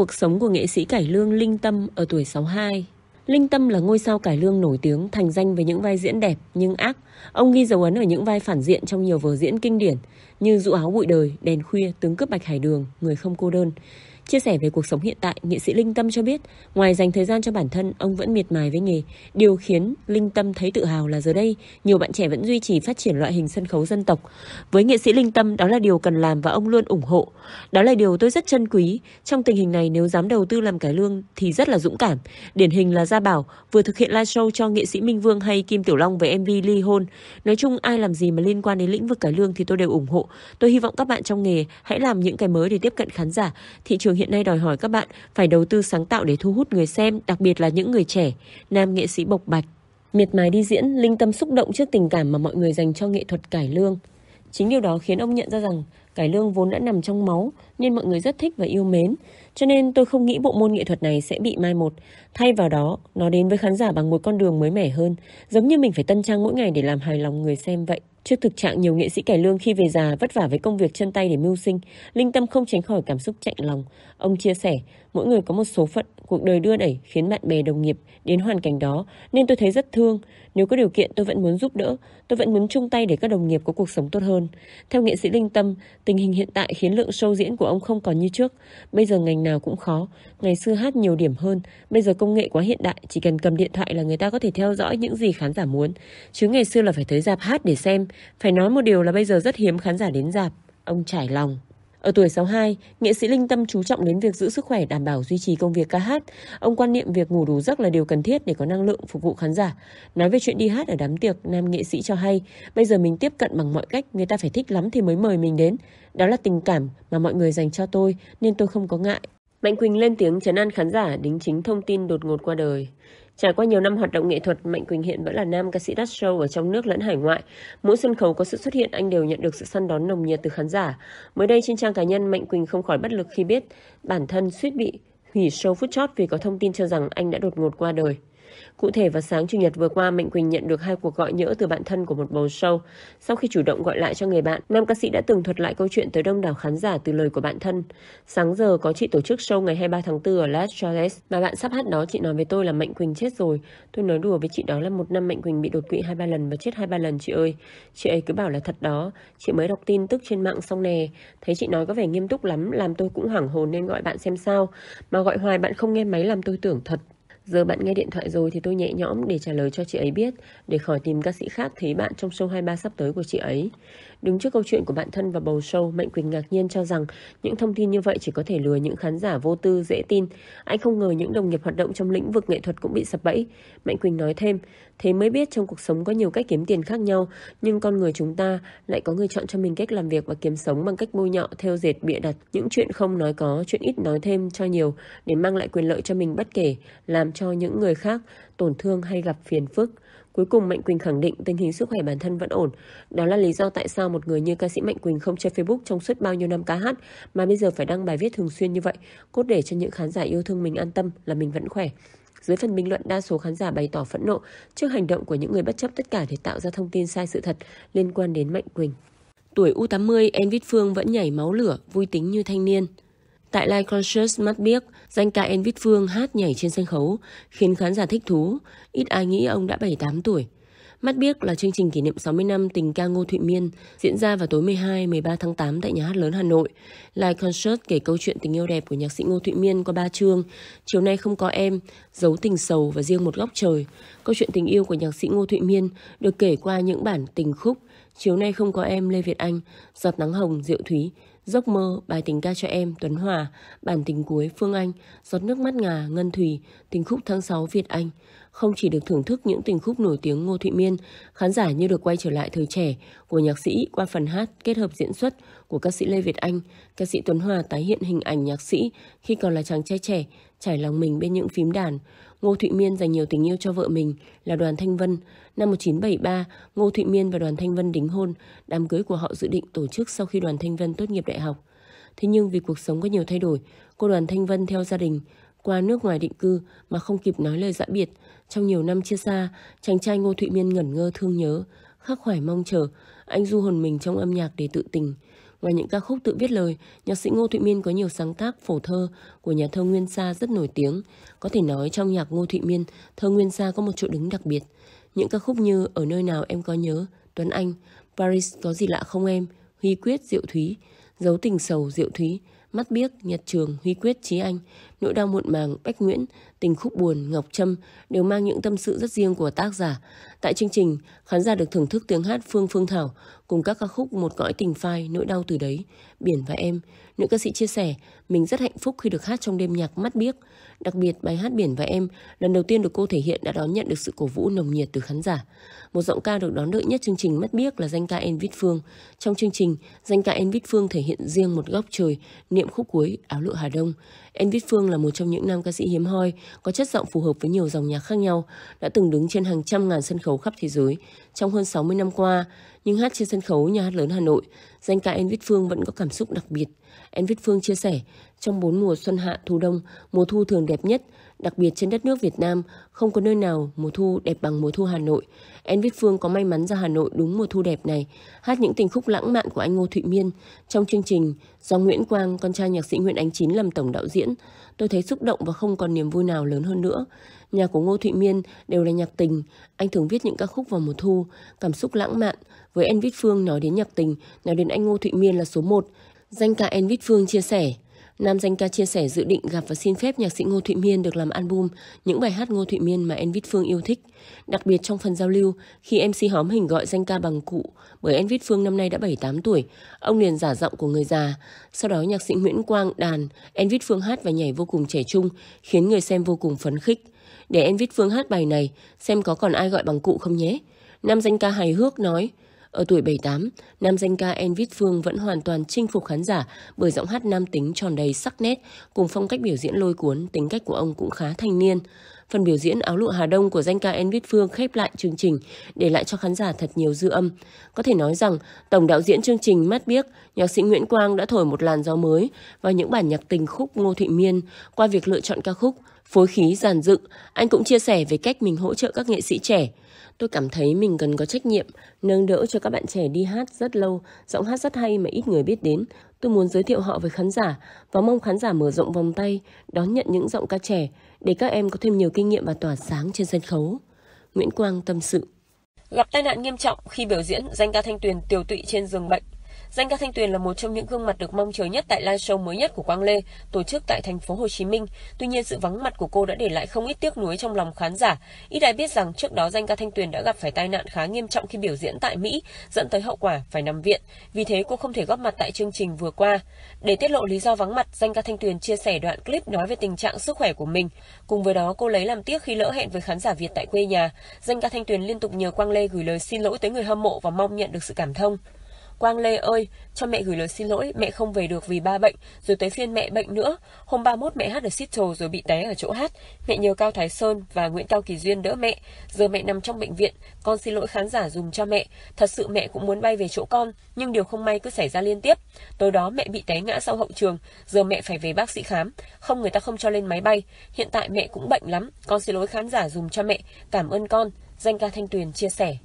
cuộc sống của nghệ sĩ cải lương Linh Tâm ở tuổi 62. Linh Tâm là ngôi sao cải lương nổi tiếng thành danh với những vai diễn đẹp nhưng ác. Ông ghi dấu ấn ở những vai phản diện trong nhiều vở diễn kinh điển như Dụ áo bụi đời, Đèn khuya, Tướng cướp bạch hải đường, Người không cô đơn. Chia sẻ về cuộc sống hiện tại, nghệ sĩ Linh Tâm cho biết, ngoài dành thời gian cho bản thân, ông vẫn miệt mài với nghề. Điều khiến Linh Tâm thấy tự hào là giờ đây, nhiều bạn trẻ vẫn duy trì phát triển loại hình sân khấu dân tộc. Với nghệ sĩ Linh Tâm, đó là điều cần làm và ông luôn ủng hộ. Đó là điều tôi rất trân quý. Trong tình hình này, nếu dám đầu tư làm cải lương thì rất là dũng cảm. Điển hình là Gia Bảo, vừa thực hiện live show cho nghệ sĩ Minh Vương hay Kim Tiểu Long về MV Ly Hôn. Nói chung, ai làm gì mà liên quan đến lĩnh vực cải lương thì tôi đều ủng hộ. Tôi hy vọng các bạn trong nghề hãy làm những cái mới để tiếp cận khán giả. Thị trường hiện nay đòi hỏi các bạn phải đầu tư sáng tạo để thu hút người xem, đặc biệt là những người trẻ. Nam nghệ sĩ bộc bạch. Miệt mài đi diễn, Linh Tâm xúc động trước tình cảm mà mọi người dành cho nghệ thuật cải lương. Chính điều đó khiến ông nhận ra rằng cải lương vốn đã nằm trong máu nên mọi người rất thích và yêu mến, cho nên tôi không nghĩ bộ môn nghệ thuật này sẽ bị mai một. Thay vào đó, nó đến với khán giả bằng một con đường mới mẻ hơn, giống như mình phải tân trang mỗi ngày để làm hài lòng người xem vậy. Trước thực trạng nhiều nghệ sĩ cải lương khi về già vất vả với công việc chân tay để mưu sinh, Linh Tâm không tránh khỏi cảm xúc chạnh lòng. Ông chia sẻ, mỗi người có một số phận Cuộc đời đưa đẩy khiến bạn bè đồng nghiệp đến hoàn cảnh đó nên tôi thấy rất thương. Nếu có điều kiện tôi vẫn muốn giúp đỡ, tôi vẫn muốn chung tay để các đồng nghiệp có cuộc sống tốt hơn. Theo nghệ sĩ Linh Tâm, tình hình hiện tại khiến lượng show diễn của ông không còn như trước. Bây giờ ngành nào cũng khó, ngày xưa hát nhiều điểm hơn, bây giờ công nghệ quá hiện đại, chỉ cần cầm điện thoại là người ta có thể theo dõi những gì khán giả muốn. Chứ ngày xưa là phải tới dạp hát để xem, phải nói một điều là bây giờ rất hiếm khán giả đến dạp. Ông trải lòng. Ở tuổi 62, nghệ sĩ Linh Tâm chú trọng đến việc giữ sức khỏe đảm bảo duy trì công việc ca hát. Ông quan niệm việc ngủ đủ giấc là điều cần thiết để có năng lượng phục vụ khán giả. Nói về chuyện đi hát ở đám tiệc, nam nghệ sĩ cho hay, bây giờ mình tiếp cận bằng mọi cách, người ta phải thích lắm thì mới mời mình đến. Đó là tình cảm mà mọi người dành cho tôi nên tôi không có ngại. Mạnh Quỳnh lên tiếng chấn an khán giả đính chính thông tin đột ngột qua đời. Trải qua nhiều năm hoạt động nghệ thuật, Mạnh Quỳnh hiện vẫn là nam ca sĩ đắt show ở trong nước lẫn hải ngoại. Mỗi sân khấu có sự xuất hiện, anh đều nhận được sự săn đón nồng nhiệt từ khán giả. Mới đây trên trang cá nhân, Mạnh Quỳnh không khỏi bất lực khi biết bản thân suýt bị hủy show phút chót vì có thông tin cho rằng anh đã đột ngột qua đời. Cụ thể vào sáng Chủ nhật vừa qua, Mạnh Quỳnh nhận được hai cuộc gọi nhỡ từ bạn thân của một bầu show. Sau khi chủ động gọi lại cho người bạn, nam ca sĩ đã từng thuật lại câu chuyện tới đông đảo khán giả từ lời của bạn thân. Sáng giờ có chị tổ chức show ngày 23 tháng 4 ở Las Charles mà bạn sắp hát đó chị nói với tôi là Mạnh Quỳnh chết rồi. Tôi nói đùa với chị đó là một năm Mạnh Quỳnh bị đột quỵ hai ba lần và chết hai ba lần chị ơi. Chị ấy cứ bảo là thật đó. Chị mới đọc tin tức trên mạng xong nè. Thấy chị nói có vẻ nghiêm túc lắm làm tôi cũng hoảng hồn nên gọi bạn xem sao. Mà gọi hoài bạn không nghe máy làm tôi tưởng thật. Giờ bạn nghe điện thoại rồi thì tôi nhẹ nhõm để trả lời cho chị ấy biết, để khỏi tìm ca sĩ khác thấy bạn trong show 23 sắp tới của chị ấy. Đứng trước câu chuyện của bạn thân và bầu show, Mạnh Quỳnh ngạc nhiên cho rằng những thông tin như vậy chỉ có thể lừa những khán giả vô tư, dễ tin. Anh không ngờ những đồng nghiệp hoạt động trong lĩnh vực nghệ thuật cũng bị sập bẫy. Mạnh Quỳnh nói thêm, thế mới biết trong cuộc sống có nhiều cách kiếm tiền khác nhau, nhưng con người chúng ta lại có người chọn cho mình cách làm việc và kiếm sống bằng cách bôi nhọ, theo dệt, bịa đặt. Những chuyện không nói có, chuyện ít nói thêm cho nhiều để mang lại quyền lợi cho mình bất kể, làm cho cho những người khác tổn thương hay gặp phiền phức. Cuối cùng Mạnh Quỳnh khẳng định tình hình sức khỏe bản thân vẫn ổn. Đó là lý do tại sao một người như ca sĩ Mạnh Quỳnh không chơi Facebook trong suốt bao nhiêu năm ca hát mà bây giờ phải đăng bài viết thường xuyên như vậy, cốt để cho những khán giả yêu thương mình an tâm là mình vẫn khỏe. Dưới phần bình luận đa số khán giả bày tỏ phẫn nộ trước hành động của những người bất chấp tất cả để tạo ra thông tin sai sự thật liên quan đến Mạnh Quỳnh. Tuổi U80, Envit Phương vẫn nhảy máu lửa, vui tính như thanh niên. Tại live concert mắt biếc, danh ca Envit Phương hát nhảy trên sân khấu, khiến khán giả thích thú. Ít ai nghĩ ông đã 78 tuổi. Mắt biếc là chương trình kỷ niệm 60 năm tình ca Ngô Thụy Miên, diễn ra vào tối 12-13 tháng 8 tại Nhà hát lớn Hà Nội. Live concert kể câu chuyện tình yêu đẹp của nhạc sĩ Ngô Thụy Miên qua ba chương, Chiều nay không có em, Giấu tình sầu và Riêng một góc trời. Câu chuyện tình yêu của nhạc sĩ Ngô Thụy Miên được kể qua những bản tình khúc Chiều nay không có em Lê Việt Anh, Giọt nắng hồng Diệu Thúy, Giấc mơ, bài tình ca cho em, Tuấn Hòa, bản tình cuối, Phương Anh, giọt nước mắt ngà, Ngân Thủy, tình khúc tháng 6, Việt Anh không chỉ được thưởng thức những tình khúc nổi tiếng Ngô Thụy Miên, khán giả như được quay trở lại thời trẻ của nhạc sĩ qua phần hát kết hợp diễn xuất của ca sĩ Lê Việt Anh, ca sĩ Tuấn Hòa tái hiện hình ảnh nhạc sĩ khi còn là chàng trai trẻ, trải lòng mình bên những phím đàn. Ngô Thụy Miên dành nhiều tình yêu cho vợ mình là Đoàn Thanh Vân. Năm 1973, Ngô Thụy Miên và Đoàn Thanh Vân đính hôn, đám cưới của họ dự định tổ chức sau khi Đoàn Thanh Vân tốt nghiệp đại học. Thế nhưng vì cuộc sống có nhiều thay đổi, cô Đoàn Thanh Vân theo gia đình qua nước ngoài định cư mà không kịp nói lời dã biệt. Trong nhiều năm chia xa, chàng trai Ngô Thụy Miên ngẩn ngơ thương nhớ, khắc khoải mong chờ, anh du hồn mình trong âm nhạc để tự tình. Ngoài những ca khúc tự viết lời, nhạc sĩ Ngô Thụy Miên có nhiều sáng tác phổ thơ của nhà thơ Nguyên Sa rất nổi tiếng. Có thể nói trong nhạc Ngô Thụy Miên, thơ Nguyên Sa có một chỗ đứng đặc biệt. Những ca khúc như Ở nơi nào em có nhớ, Tuấn Anh, Paris có gì lạ không em, Huy Quyết, Diệu Thúy, giấu tình sầu, Diệu Thúy, Mắt biếc, Nhật Trường, Huy Quyết, Trí Anh nỗi đau muộn màng, Bách Nguyễn, tình khúc buồn, Ngọc Trâm đều mang những tâm sự rất riêng của tác giả. Tại chương trình, khán giả được thưởng thức tiếng hát Phương Phương Thảo cùng các ca khúc Một cõi tình phai, Nỗi đau từ đấy, Biển và em. Nữ ca sĩ chia sẻ, mình rất hạnh phúc khi được hát trong đêm nhạc mắt biếc. Đặc biệt, bài hát Biển và em lần đầu tiên được cô thể hiện đã đón nhận được sự cổ vũ nồng nhiệt từ khán giả. Một giọng ca được đón đợi nhất chương trình mắt biếc là danh ca En Viết Phương. Trong chương trình, danh ca En Viết Phương thể hiện riêng một góc trời, niệm khúc cuối, áo lụa Hà Đông. Envy Phương là một trong những nam ca sĩ hiếm hoi, có chất giọng phù hợp với nhiều dòng nhạc khác nhau, đã từng đứng trên hàng trăm ngàn sân khấu khắp thế giới trong hơn 60 năm qua. Nhưng hát trên sân khấu nhà hát lớn Hà Nội, danh ca Envy Phương vẫn có cảm xúc đặc biệt. Envy Phương chia sẻ, trong bốn mùa xuân hạ thu đông, mùa thu thường đẹp nhất, Đặc biệt trên đất nước Việt Nam, không có nơi nào mùa thu đẹp bằng mùa thu Hà Nội. Em Viết Phương có may mắn ra Hà Nội đúng mùa thu đẹp này, hát những tình khúc lãng mạn của anh Ngô Thụy Miên trong chương trình do Nguyễn Quang, con trai nhạc sĩ Nguyễn Ánh Chín làm tổng đạo diễn. Tôi thấy xúc động và không còn niềm vui nào lớn hơn nữa. Nhà của Ngô Thụy Miên đều là nhạc tình, anh thường viết những ca khúc vào mùa thu, cảm xúc lãng mạn. Với Anh Viết Phương nói đến nhạc tình, nói đến anh Ngô Thụy Miên là số 1. Danh ca Anh Viết Phương chia sẻ, Nam danh ca chia sẻ dự định gặp và xin phép nhạc sĩ Ngô Thụy Miên được làm album những bài hát Ngô Thụy Miên mà Envit Phương yêu thích. Đặc biệt trong phần giao lưu, khi MC hóm hình gọi danh ca bằng cụ, bởi Envit Phương năm nay đã 78 tuổi, ông liền giả giọng của người già. Sau đó nhạc sĩ Nguyễn Quang đàn, Envit Phương hát và nhảy vô cùng trẻ trung, khiến người xem vô cùng phấn khích. Để Envit Phương hát bài này, xem có còn ai gọi bằng cụ không nhé. Nam danh ca hài hước nói, ở tuổi 78, nam danh ca Envit Phương vẫn hoàn toàn chinh phục khán giả bởi giọng hát nam tính tròn đầy sắc nét cùng phong cách biểu diễn lôi cuốn, tính cách của ông cũng khá thanh niên. Phần biểu diễn áo lụa Hà Đông của danh ca En Viết Phương khép lại chương trình, để lại cho khán giả thật nhiều dư âm. Có thể nói rằng, tổng đạo diễn chương trình Matt Biếc, nhạc sĩ Nguyễn Quang đã thổi một làn gió mới vào những bản nhạc tình khúc Ngô Thị Miên qua việc lựa chọn ca khúc, phối khí giàn dựng. Anh cũng chia sẻ về cách mình hỗ trợ các nghệ sĩ trẻ. Tôi cảm thấy mình cần có trách nhiệm, nâng đỡ cho các bạn trẻ đi hát rất lâu, giọng hát rất hay mà ít người biết đến. Tôi muốn giới thiệu họ với khán giả và mong khán giả mở rộng vòng tay, đón nhận những giọng ca trẻ để các em có thêm nhiều kinh nghiệm và tỏa sáng trên sân khấu. Nguyễn Quang tâm sự. Gặp tai nạn nghiêm trọng khi biểu diễn, danh ca Thanh Tuyền tiểu tụy trên giường bệnh. Danh ca Thanh Tuyền là một trong những gương mặt được mong chờ nhất tại live show mới nhất của Quang Lê, tổ chức tại thành phố Hồ Chí Minh. Tuy nhiên sự vắng mặt của cô đã để lại không ít tiếc nuối trong lòng khán giả. Ít ai biết rằng trước đó danh ca Thanh Tuyền đã gặp phải tai nạn khá nghiêm trọng khi biểu diễn tại Mỹ, dẫn tới hậu quả phải nằm viện. Vì thế cô không thể góp mặt tại chương trình vừa qua. Để tiết lộ lý do vắng mặt, danh ca Thanh Tuyền chia sẻ đoạn clip nói về tình trạng sức khỏe của mình. Cùng với đó cô lấy làm tiếc khi lỡ hẹn với khán giả Việt tại quê nhà. Danh ca Thanh Tuyền liên tục nhờ Quang Lê gửi lời xin lỗi tới người hâm mộ và mong nhận được sự cảm thông. Quang Lê ơi, cho mẹ gửi lời xin lỗi, mẹ không về được vì ba bệnh, rồi tới phiên mẹ bệnh nữa. Hôm 31 mẹ hát ở Seattle rồi bị té ở chỗ hát. Mẹ nhờ Cao Thái Sơn và Nguyễn Cao Kỳ Duyên đỡ mẹ. Giờ mẹ nằm trong bệnh viện, con xin lỗi khán giả dùm cho mẹ. Thật sự mẹ cũng muốn bay về chỗ con, nhưng điều không may cứ xảy ra liên tiếp. Tối đó mẹ bị té ngã sau hậu trường, giờ mẹ phải về bác sĩ khám, không người ta không cho lên máy bay. Hiện tại mẹ cũng bệnh lắm, con xin lỗi khán giả dùm cho mẹ. Cảm ơn con. Danh ca Thanh Tuyền chia sẻ.